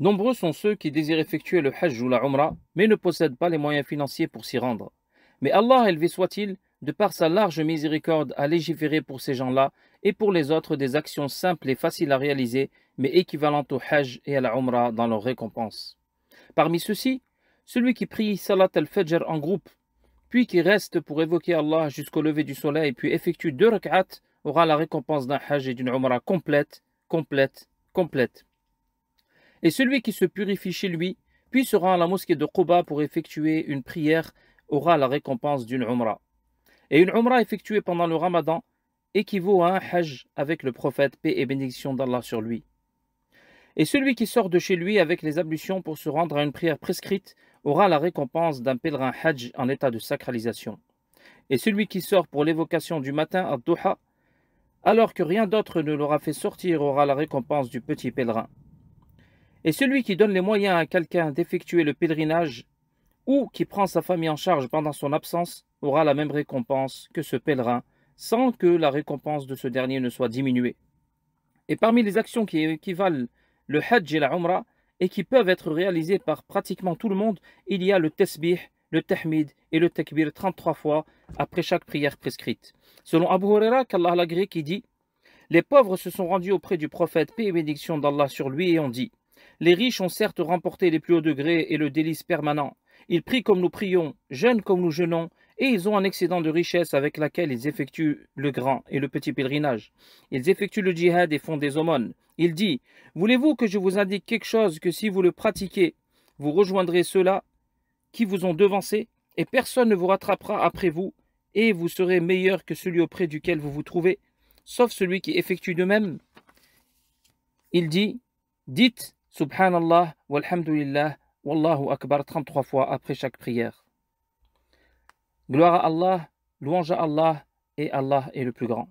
Nombreux sont ceux qui désirent effectuer le Hajj ou la Umrah, mais ne possèdent pas les moyens financiers pour s'y rendre. Mais Allah, élevé soit-il, de par sa large miséricorde, a légiféré pour ces gens-là et pour les autres des actions simples et faciles à réaliser, mais équivalentes au Hajj et à la Umrah dans leur récompense. Parmi ceux-ci, celui qui prie Salat al-Fajr en groupe, puis qui reste pour évoquer Allah jusqu'au lever du soleil, puis effectue deux rak'at, aura la récompense d'un Hajj et d'une Umrah complète, complète, complète. Et celui qui se purifie chez lui, puis se rend à la mosquée de Quba pour effectuer une prière, aura la récompense d'une Umrah. Et une Umrah effectuée pendant le Ramadan équivaut à un Hajj avec le prophète, paix et bénédiction d'Allah sur lui. Et celui qui sort de chez lui avec les ablutions pour se rendre à une prière prescrite aura la récompense d'un pèlerin Hajj en état de sacralisation. Et celui qui sort pour l'évocation du matin à Doha, alors que rien d'autre ne l'aura fait sortir, aura la récompense du petit pèlerin. Et celui qui donne les moyens à quelqu'un d'effectuer le pèlerinage ou qui prend sa famille en charge pendant son absence aura la même récompense que ce pèlerin, sans que la récompense de ce dernier ne soit diminuée. Et parmi les actions qui équivalent le Hajj et la et qui peuvent être réalisées par pratiquement tout le monde, il y a le Tesbih, le Tahmid et le Takbir 33 fois après chaque prière prescrite. Selon Abu Huraira, qu'Allah l'agré, qui dit Les pauvres se sont rendus auprès du prophète, paix et bénédiction d'Allah sur lui, et ont dit les riches ont certes remporté les plus hauts degrés et le délice permanent. Ils prient comme nous prions, jeûnent comme nous jeûnons, et ils ont un excédent de richesse avec laquelle ils effectuent le grand et le petit pèlerinage. Ils effectuent le djihad et font des aumônes. Il dit Voulez-vous que je vous indique quelque chose que si vous le pratiquez, vous rejoindrez ceux-là qui vous ont devancé, et personne ne vous rattrapera après vous, et vous serez meilleur que celui auprès duquel vous vous trouvez, sauf celui qui effectue de même. Il dit Dites Subhanallah, walhamdulillah, wallahu akbar 33 fois après chaque prière. Gloire à Allah, louange à Allah, et Allah est le plus grand.